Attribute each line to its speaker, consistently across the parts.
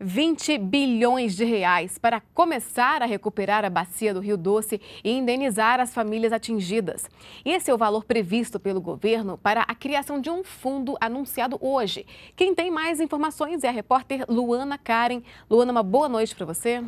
Speaker 1: 20 bilhões de reais para começar a recuperar a bacia do Rio Doce e indenizar as famílias atingidas. Esse é o valor previsto pelo governo para a criação de um fundo anunciado hoje. Quem tem mais informações é a repórter Luana Karen. Luana, uma boa noite para você.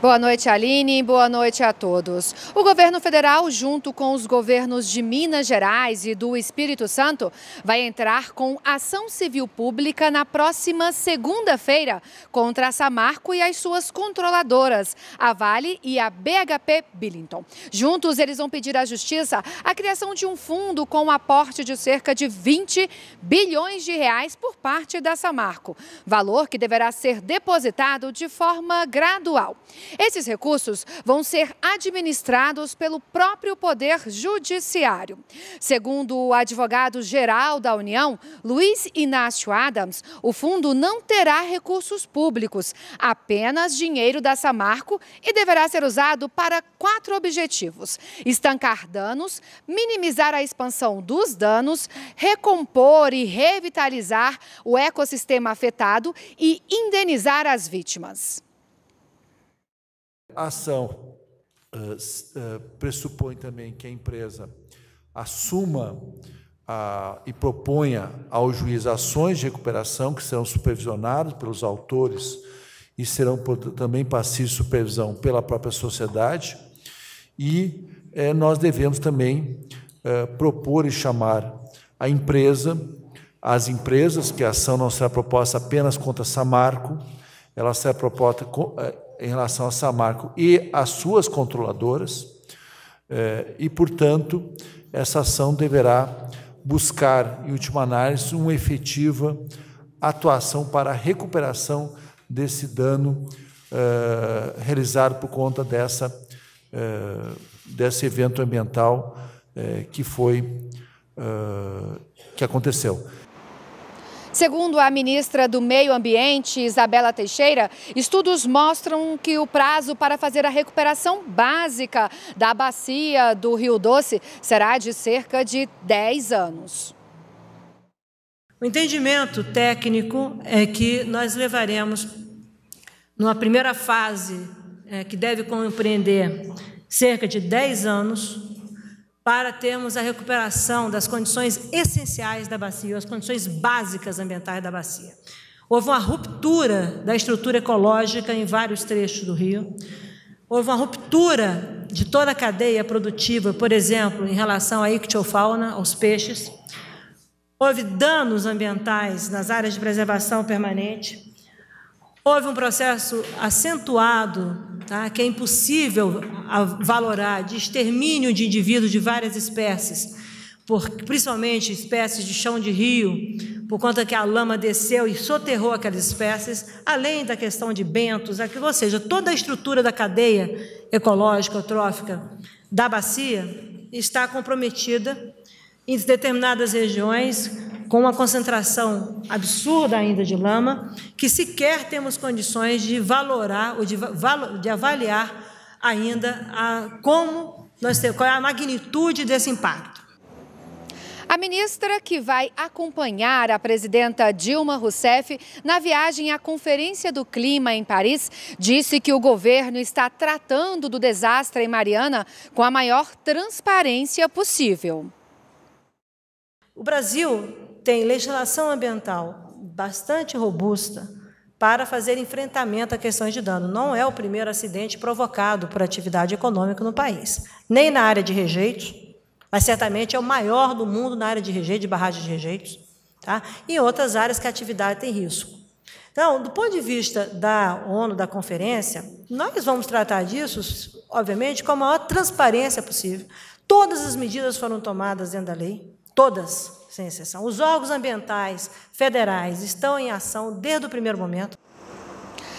Speaker 1: Boa noite, Aline. Boa noite a todos. O governo federal, junto com os governos de Minas Gerais e do Espírito Santo, vai entrar com ação civil pública na próxima segunda-feira contra a Samarco e as suas controladoras, a Vale e a BHP Billington. Juntos, eles vão pedir à Justiça a criação de um fundo com um aporte de cerca de 20 bilhões de reais por parte da Samarco, valor que deverá ser depositado de forma gradual. Esses recursos vão ser administrados pelo próprio Poder Judiciário. Segundo o advogado-geral da União, Luiz Inácio Adams, o fundo não terá recursos públicos, apenas dinheiro da Samarco e deverá ser usado para quatro objetivos: estancar danos, minimizar a expansão dos danos, recompor e revitalizar o ecossistema afetado e indenizar as vítimas.
Speaker 2: A ação uh, uh, pressupõe também que a empresa assuma a, e proponha ao juiz ações de recuperação que serão supervisionadas pelos autores e serão também passíveis de supervisão pela própria sociedade. E eh, nós devemos também propor e chamar a empresa, as empresas, que a ação não será proposta apenas contra Samarco, ela será proposta em relação a Samarco e às suas controladoras, eh, e, portanto, essa ação deverá buscar, em última análise, uma efetiva atuação para a recuperação desse dano eh, realizado por conta dessa, eh, desse evento ambiental que foi que aconteceu.
Speaker 1: Segundo a ministra do Meio Ambiente, Isabela Teixeira, estudos mostram que o prazo para fazer a recuperação básica da bacia do Rio Doce será de cerca de 10 anos.
Speaker 3: O entendimento técnico é que nós levaremos, numa primeira fase, é, que deve compreender cerca de 10 anos, para termos a recuperação das condições essenciais da bacia, as condições básicas ambientais da bacia. Houve uma ruptura da estrutura ecológica em vários trechos do rio. Houve uma ruptura de toda a cadeia produtiva, por exemplo, em relação à ictiofauna, aos peixes. Houve danos ambientais nas áreas de preservação permanente. Houve um processo acentuado tá? que é impossível valorar, de extermínio de indivíduos de várias espécies, por, principalmente espécies de chão de rio, por conta que a lama desceu e soterrou aquelas espécies, além da questão de bentos, ou seja, toda a estrutura da cadeia ecológica, trófica da bacia está comprometida em determinadas regiões com uma concentração absurda ainda de lama, que sequer temos condições de valorar ou de, de avaliar ainda a, como nós temos, qual é a magnitude desse impacto. A ministra
Speaker 1: que vai acompanhar a presidenta Dilma Rousseff na viagem à Conferência do Clima em Paris disse que o governo está tratando do desastre em Mariana
Speaker 3: com a maior transparência possível. O Brasil tem legislação ambiental bastante robusta para fazer enfrentamento a questões de dano. Não é o primeiro acidente provocado por atividade econômica no país, nem na área de rejeitos, mas certamente é o maior do mundo na área de rejeitos, de barragem de rejeitos, tá? e outras áreas que a atividade tem risco. Então, do ponto de vista da ONU, da conferência, nós vamos tratar disso, obviamente, com a maior transparência possível. Todas as medidas foram tomadas dentro da lei, todas sem exceção. Os órgãos ambientais federais estão em ação desde o primeiro momento.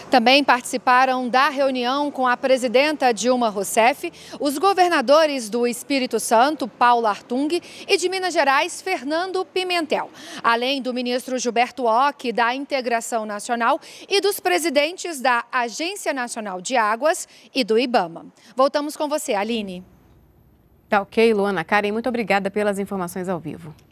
Speaker 1: Também participaram da reunião com a presidenta Dilma Rousseff, os governadores do Espírito Santo, Paulo Artung, e de Minas Gerais, Fernando Pimentel, além do ministro Gilberto Ock, da Integração Nacional, e dos presidentes da Agência Nacional de Águas e do IBAMA. Voltamos com você, Aline. Tá ok, Luana Karen, muito obrigada pelas informações ao vivo.